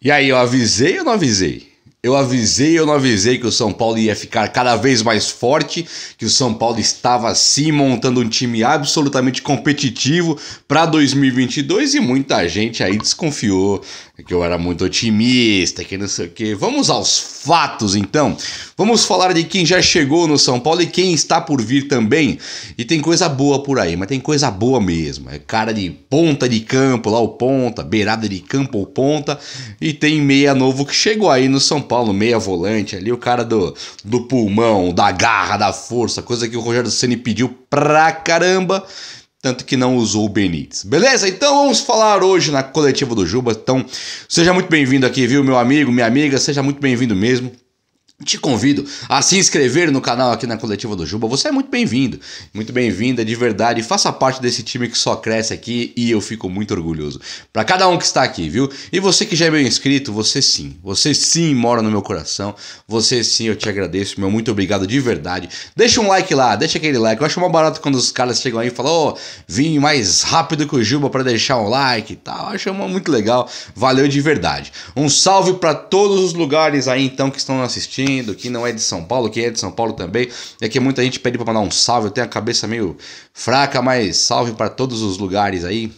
E aí, eu avisei ou não avisei? Eu avisei, ou não avisei que o São Paulo ia ficar cada vez mais forte, que o São Paulo estava sim montando um time absolutamente competitivo para 2022 e muita gente aí desconfiou. É que eu era muito otimista, que não sei o quê. Vamos aos fatos então. Vamos falar de quem já chegou no São Paulo e quem está por vir também. E tem coisa boa por aí, mas tem coisa boa mesmo. É cara de ponta de campo, lá o ponta, beirada de campo ou ponta. E tem meia novo que chegou aí no São Paulo, meia volante ali, o cara do, do pulmão, da garra, da força, coisa que o Rogério Ceni pediu pra caramba tanto que não usou o Benítez. Beleza? Então vamos falar hoje na coletiva do Juba. Então, seja muito bem-vindo aqui, viu, meu amigo, minha amiga, seja muito bem-vindo mesmo. Te convido a se inscrever no canal aqui na Coletiva do Juba. Você é muito bem-vindo, muito bem-vinda de verdade. Faça parte desse time que só cresce aqui e eu fico muito orgulhoso. Para cada um que está aqui, viu? E você que já é meu inscrito, você sim, você sim mora no meu coração. Você sim, eu te agradeço, meu muito obrigado de verdade. Deixa um like lá, deixa aquele like. Eu acho uma barato quando os caras chegam aí e falam: oh, vim mais rápido que o Juba para deixar um like" e tal. Eu acho muito legal. Valeu de verdade. Um salve para todos os lugares aí então que estão assistindo assistindo, que não é de São Paulo, que é de São Paulo também. É que muita gente pede para mandar um salve, eu tenho a cabeça meio fraca, mas salve para todos os lugares aí.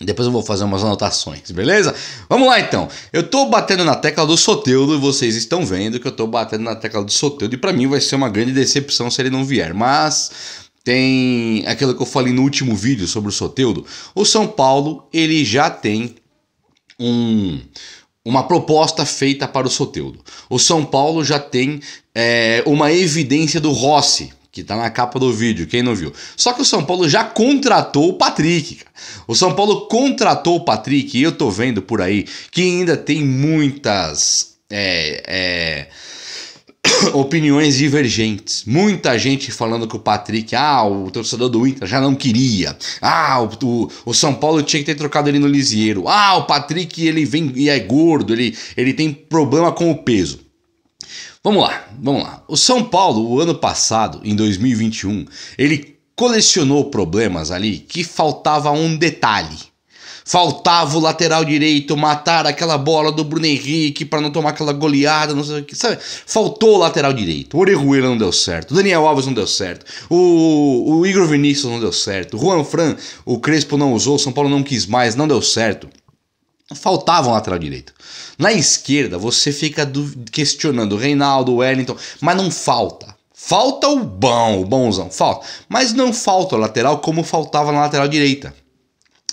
Depois eu vou fazer umas anotações, beleza? Vamos lá então. Eu tô batendo na tecla do Soteudo, e vocês estão vendo que eu tô batendo na tecla do Soteudo e para mim vai ser uma grande decepção se ele não vier, mas tem aquilo que eu falei no último vídeo sobre o Soteudo. O São Paulo, ele já tem um uma proposta feita para o Soteudo. O São Paulo já tem é, uma evidência do Rossi, que está na capa do vídeo, quem não viu. Só que o São Paulo já contratou o Patrick, O São Paulo contratou o Patrick e eu tô vendo por aí que ainda tem muitas. É, é opiniões divergentes. Muita gente falando que o Patrick, ah, o torcedor do Inter já não queria. Ah, o, o, São Paulo tinha que ter trocado ele no Lisieiro. Ah, o Patrick ele vem e é gordo, ele, ele tem problema com o peso. Vamos lá, vamos lá. O São Paulo, o ano passado, em 2021, ele colecionou problemas ali que faltava um detalhe. Faltava o lateral direito, matar aquela bola do Bruno Henrique para não tomar aquela goleada, não sei o que, sabe? Faltou o lateral direito. O Orihuela não deu certo, o Daniel Alves não deu certo, o, o Igor Vinícius não deu certo, o Juan Fran, o Crespo não usou, o São Paulo não quis mais, não deu certo. Faltava um lateral direito. Na esquerda, você fica questionando Reinaldo, Wellington, mas não falta. Falta o bom, o bonzão, falta. Mas não falta o lateral como faltava na lateral direita.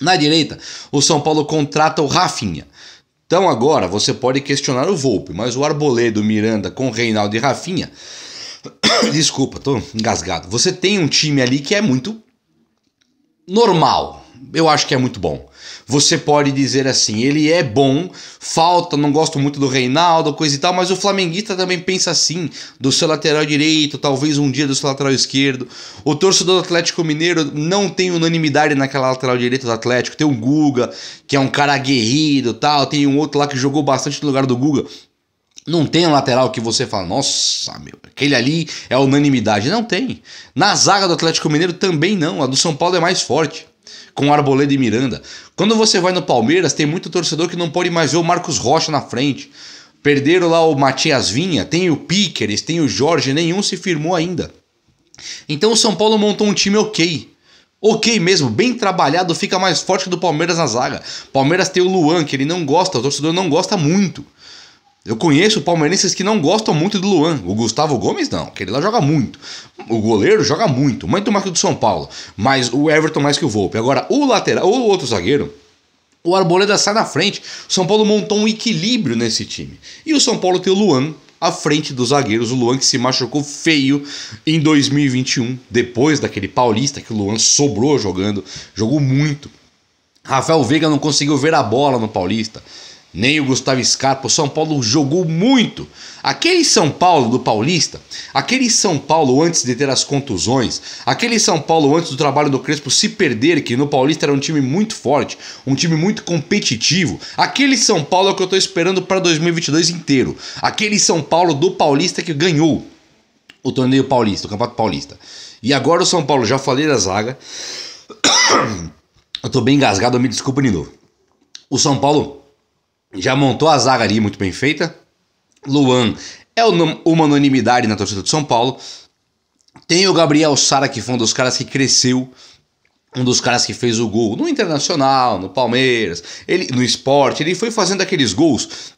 Na direita, o São Paulo contrata o Rafinha. Então agora você pode questionar o Volpe, mas o Arboledo, Miranda com Reinaldo e Rafinha. Desculpa, tô engasgado. Você tem um time ali que é muito normal eu acho que é muito bom. Você pode dizer assim, ele é bom, falta, não gosto muito do Reinaldo, coisa e tal, mas o flamenguista também pensa assim, do seu lateral direito, talvez um dia do seu lateral esquerdo. O torcedor do Atlético Mineiro não tem unanimidade naquela lateral direita do Atlético. Tem o Guga, que é um cara aguerrido, tal, tem um outro lá que jogou bastante no lugar do Guga. Não tem um lateral que você fala, nossa, meu, aquele ali é unanimidade. Não tem. Na zaga do Atlético Mineiro também não. A do São Paulo é mais forte com o Arboleda e Miranda. Quando você vai no Palmeiras, tem muito torcedor que não pode mais ver o Marcos Rocha na frente. Perderam lá o Matias Vinha, tem o Piqueres, tem o Jorge, nenhum se firmou ainda. Então o São Paulo montou um time ok. Ok mesmo, bem trabalhado, fica mais forte do Palmeiras na zaga. Palmeiras tem o Luan, que ele não gosta, o torcedor não gosta muito. Eu conheço palmeirenses que não gostam muito do Luan. O Gustavo Gomes não, que ele lá joga muito. O goleiro joga muito, muito mais que o do São Paulo. Mas o Everton mais que o Volpe. Agora, o lateral, o outro zagueiro, o Arboleda sai na frente. O São Paulo montou um equilíbrio nesse time. E o São Paulo tem o Luan à frente dos zagueiros. O Luan que se machucou feio em 2021, depois daquele paulista que o Luan sobrou jogando, jogou muito. Rafael Veiga não conseguiu ver a bola no Paulista nem o Gustavo Scarpa. O São Paulo jogou muito. Aquele São Paulo do Paulista, aquele São Paulo antes de ter as contusões, aquele São Paulo antes do trabalho do Crespo se perder, que no Paulista era um time muito forte, um time muito competitivo. Aquele São Paulo é o que eu estou esperando para 2022 inteiro. Aquele São Paulo do Paulista que ganhou o torneio paulista, o Campeonato Paulista. E agora o São Paulo, já falei da zaga. Eu tô bem engasgado, me desculpa de novo. O São Paulo já montou a zaga ali muito bem feita. Luan é uma unanimidade na torcida de São Paulo. Tem o Gabriel Sara, que foi um dos caras que cresceu, um dos caras que fez o gol no Internacional, no Palmeiras, ele no esporte. Ele foi fazendo aqueles gols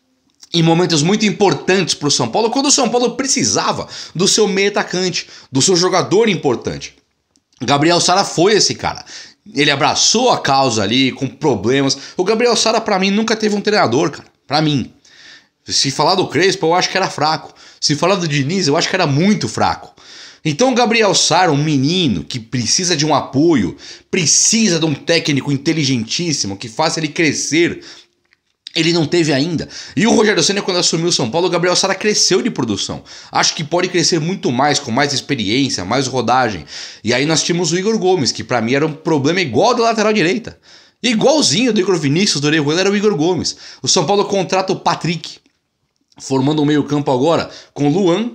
em momentos muito importantes para o São Paulo, quando o São Paulo precisava do seu meio atacante, do seu jogador importante. Gabriel Sara foi esse cara. Ele abraçou a causa ali com problemas. O Gabriel Sara para mim nunca teve um treinador, cara. Para mim. Se falar do Crespo, eu acho que era fraco. Se falar do Diniz, eu acho que era muito fraco. Então, o Gabriel Sara, um menino que precisa de um apoio, precisa de um técnico inteligentíssimo que faça ele crescer ele não teve ainda. E o Rogério Senna, quando assumiu o São Paulo, o Gabriel Sara cresceu de produção. Acho que pode crescer muito mais, com mais experiência, mais rodagem. E aí nós tínhamos o Igor Gomes, que para mim era um problema igual da lateral direita. Igualzinho do Igor Vinícius, do Orejuela, era o Igor Gomes. O São Paulo contrata o Patrick, formando um meio campo agora com Luan,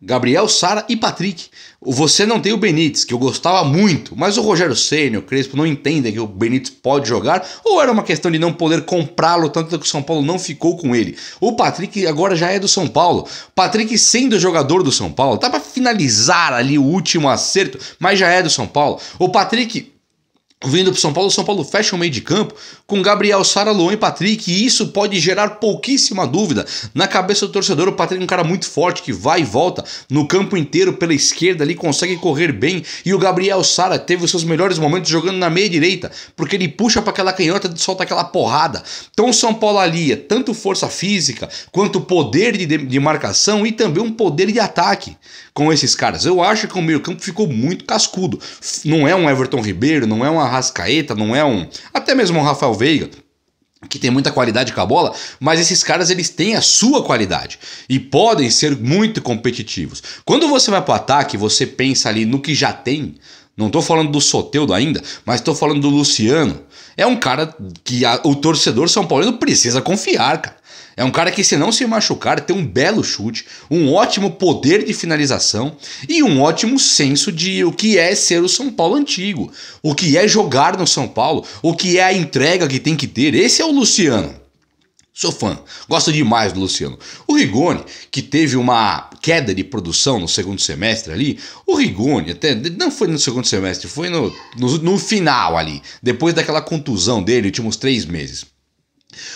Gabriel, Sara e Patrick. Você não tem o Benítez, que eu gostava muito, mas o Rogério Ceni, o Crespo não entendem que o Benítez pode jogar, ou era uma questão de não poder comprá-lo, tanto que o São Paulo não ficou com ele. O Patrick agora já é do São Paulo. Patrick sendo jogador do São Paulo, tá para finalizar ali o último acerto, mas já é do São Paulo. O Patrick vindo para São Paulo, São Paulo fecha o meio de campo com Gabriel Sara, Luan e Patrick, e isso pode gerar pouquíssima dúvida na cabeça do torcedor. O Patrick é um cara muito forte que vai e volta no campo inteiro pela esquerda ali, consegue correr bem, e o Gabriel Sara teve os seus melhores momentos jogando na meia direita, porque ele puxa para aquela canhota e solta aquela porrada. Então o São Paulo alia tanto força física quanto poder de, de marcação e também um poder de ataque com esses caras. Eu acho que o meio-campo ficou muito cascudo. Não é um Everton Ribeiro, não é uma Arrascaeta, não é um. Até mesmo um Rafael Veiga, que tem muita qualidade com a bola, mas esses caras eles têm a sua qualidade e podem ser muito competitivos. Quando você vai para o ataque, você pensa ali no que já tem, não estou falando do Soteudo ainda, mas estou falando do Luciano. É um cara que a, o torcedor São Paulino precisa confiar, cara. É um cara que, se não se machucar, tem um belo chute, um ótimo poder de finalização e um ótimo senso de o que é ser o São Paulo antigo, o que é jogar no São Paulo, o que é a entrega que tem que ter. Esse é o Luciano. Sou fã, gosto demais do Luciano. O Rigoni, que teve uma queda de produção no segundo semestre ali, o Rigoni, até não foi no segundo semestre, foi no, no, no final ali, depois daquela contusão dele, últimos três meses.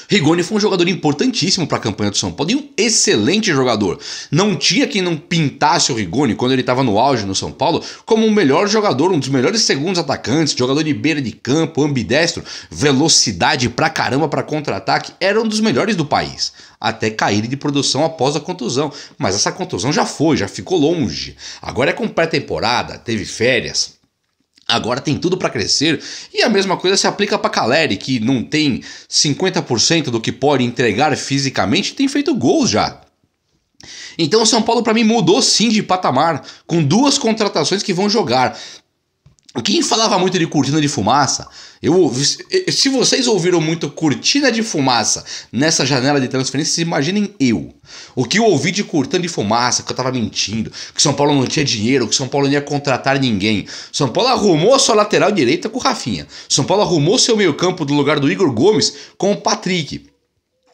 Rigoni foi um jogador importantíssimo para a campanha do São Paulo e um excelente jogador. Não tinha quem não pintasse o Rigoni quando ele estava no auge no São Paulo como o um melhor jogador, um dos melhores segundos atacantes, jogador de beira de campo, ambidestro, velocidade pra caramba para contra-ataque, era um dos melhores do país. Até cair de produção após a contusão. Mas essa contusão já foi, já ficou longe. Agora é com pré-temporada, teve férias Agora tem tudo para crescer e a mesma coisa se aplica para Caleri, que não tem 50% do que pode entregar fisicamente, tem feito gols já. Então o São Paulo para mim mudou sim de patamar, com duas contratações que vão jogar. Quem falava muito de cortina de fumaça, eu, se vocês ouviram muito cortina de fumaça nessa janela de transferências, imaginem eu. O que eu ouvi de cortina de fumaça, que eu tava mentindo, que São Paulo não tinha dinheiro, que São Paulo não ia contratar ninguém. São Paulo arrumou a sua lateral direita com o Rafinha. São Paulo arrumou seu meio-campo do lugar do Igor Gomes com o Patrick.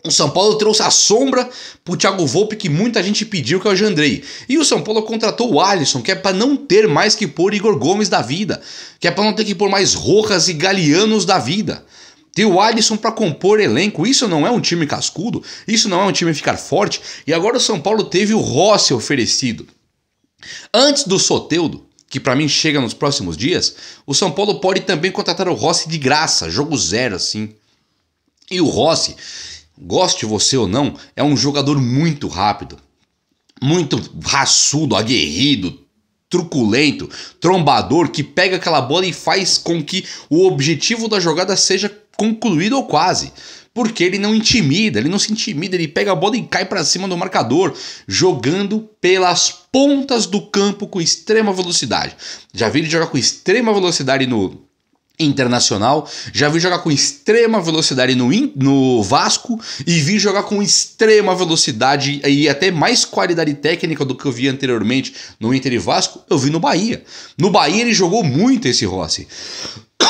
O São Paulo trouxe a sombra pro Thiago Volpe que muita gente pediu, que é o Jandrei. E o São Paulo contratou o Alisson, que é para não ter mais que pôr Igor Gomes da vida, que é para não ter que pôr mais Rojas e Galeanos da vida. Ter o Alisson para compor elenco, isso não é um time cascudo, isso não é um time ficar forte. E agora o São Paulo teve o Rossi oferecido. Antes do Soteudo, que para mim chega nos próximos dias, o São Paulo pode também contratar o Rossi de graça, jogo zero assim. E o Rossi goste você ou não, é um jogador muito rápido, muito raçudo, aguerrido, truculento, trombador que pega aquela bola e faz com que o objetivo da jogada seja concluído ou quase. Porque ele não intimida, ele não se intimida, ele pega a bola e cai para cima do marcador, jogando pelas pontas do campo com extrema velocidade. Já vi ele jogar com extrema velocidade no internacional. Já vi jogar com extrema velocidade no, no Vasco e vi jogar com extrema velocidade e até mais qualidade técnica do que eu vi anteriormente no Inter e Vasco. Eu vi no Bahia. No Bahia ele jogou muito esse Rossi.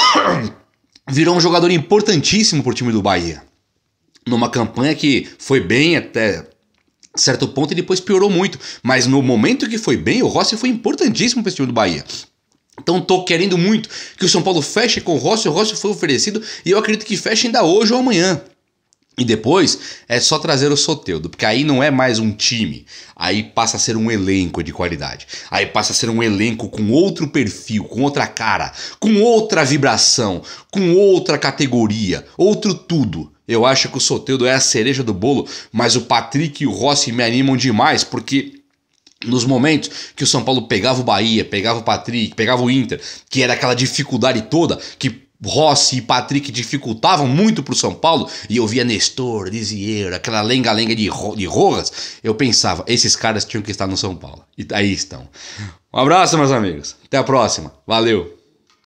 Virou um jogador importantíssimo para o time do Bahia. Numa campanha que foi bem até certo ponto e depois piorou muito. Mas no momento que foi bem, o Rossi foi importantíssimo para esse time do Bahia. Então estou querendo muito que o São Paulo feche com o Rossi. O Rossi foi oferecido e eu acredito que feche ainda hoje ou amanhã. E depois é só trazer o Soteudo, porque aí não é mais um time, aí passa a ser um elenco de qualidade. Aí passa a ser um elenco com outro perfil, com outra cara, com outra vibração, com outra categoria, outro tudo. Eu acho que o Soteudo é a cereja do bolo, mas o Patrick e o Rossi me animam demais, porque nos momentos que o São Paulo pegava o Bahia, pegava o Patrick, pegava o Inter, que era aquela dificuldade toda que Rossi e Patrick dificultavam muito para o São Paulo, e eu via Nestor, Lisieiro, aquela lenga-lenga de, de Rojas, eu pensava, esses caras tinham que estar no São Paulo. E aí estão. Um abraço, meus amigos. Até a próxima. Valeu.